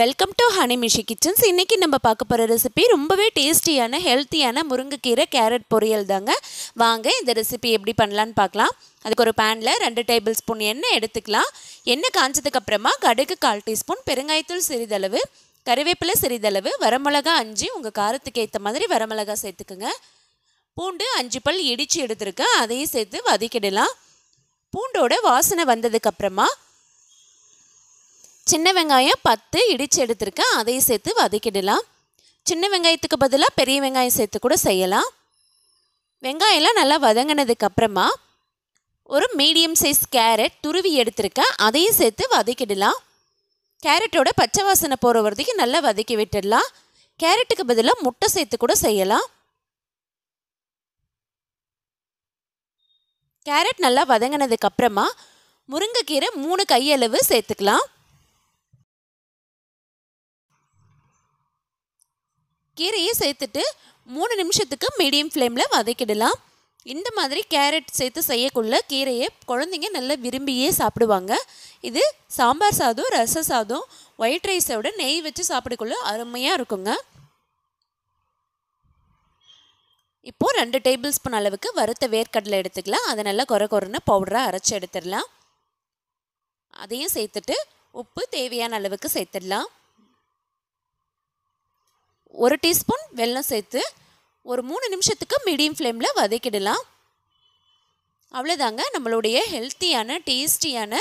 welcome to ஹனிமிஷி kitchens இன்றைக்கி நம்ம பார்க்க போகிற ரெசிபி ரொம்பவே டேஸ்டியான ஹெல்த்தியான முருங்கைக்கீரை கேரட் பொரியல் தாங்க வாங்க இந்த ரெசிபி எப்படி பண்ணலான்னு பார்க்கலாம் அதுக்கு ஒரு பேனில் ரெண்டு டேபிள் ஸ்பூன் எண்ணெய் எடுத்துக்கலாம் எண்ணெய் காஞ்சதுக்கப்புறமா கடுகு கால் டீஸ்பூன் பெருங்காயத்தூள் சிறிதளவு கறிவேப்பிலை சிறிதளவு வரமிளகா அஞ்சு உங்கள் காரத்துக்கு ஏற்ற மாதிரி வரமிளகா சேர்த்துக்குங்க பூண்டு அஞ்சு பல் இடித்து எடுத்துருக்கேன் அதையும் சேர்த்து வதக்கிடலாம் பூண்டோட வாசனை வந்ததுக்கப்புறமா சின்ன வெங்காயம் பத்து இடித்து எடுத்திருக்கேன் அதையும் சேர்த்து வதக்கிடலாம் சின்ன வெங்காயத்துக்கு பதிலாக பெரிய வெங்காயம் சேர்த்து கூட செய்யலாம் வெங்காயம்லாம் நல்லா வதங்கினதுக்கப்புறமா ஒரு மீடியம் சைஸ் கேரட் துருவி எடுத்திருக்கேன் அதையும் சேர்த்து வதக்கிடலாம் கேரட்டோட பச்சை வாசனை போகிற வரைக்கும் நல்லா வதக்கி விட்டுடலாம் கேரட்டுக்கு பதிலாக முட்டை சேர்த்து கூட செய்யலாம் கேரட் நல்லா வதங்கினதுக்கப்புறமா முருங்கைக்கீரை மூணு கையளவு சேர்த்துக்கலாம் கீரையை சேர்த்துட்டு மூணு நிமிஷத்துக்கு மீடியம் ஃப்ளேமில் வதக்கிடலாம் இந்த மாதிரி கேரட் சேர்த்து செய்யக்குள்ள கீரையை குழந்தைங்க நல்லா விரும்பியே சாப்பிடுவாங்க இது சாம்பார் சாதம் ரச சாதம் ஒயிட் ரைஸோட நெய் வச்சு சாப்பிடக்குள்ள அருமையாக இருக்குங்க இப்போது ரெண்டு டேபிள் ஸ்பூன் அளவுக்கு வறுத்த வேர்க்கடலை எடுத்துக்கலாம் அதை நல்லா குறை குறைன்னு பவுடராக அரைச்சி எடுத்துடலாம் அதையும் சேர்த்துட்டு உப்பு தேவையான அளவுக்கு சேர்த்துடலாம் ஒரு டீஸ்பூன் வெல்லம் சேர்த்து ஒரு மூணு நிமிஷத்துக்கு மீடியம் ஃப்ளேமில் வதக்கிடலாம் அவ்வளோதாங்க நம்மளுடைய ஹெல்த்தியான டேஸ்டியான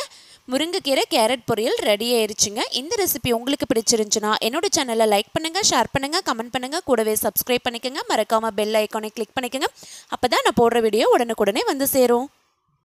முருங்கைக்கீரை கேரட் பொரியல் ரெடி ஆயிடுச்சுங்க இந்த ரெசிபி உங்களுக்கு பிடிச்சிருந்துச்சுன்னா என்னோடய சேனலை லைக் பண்ணுங்கள் ஷேர் பண்ணுங்கள் கமெண்ட் பண்ணுங்கள் கூடவே சப்ஸ்கிரைப் பண்ணிக்கோங்க மறக்காமல் பெல் ஐக்கானை கிளிக் பண்ணிக்கோங்க அப்போ தான் நான் போடுற வீடியோ உடனுக்குடனே வந்து சேரும்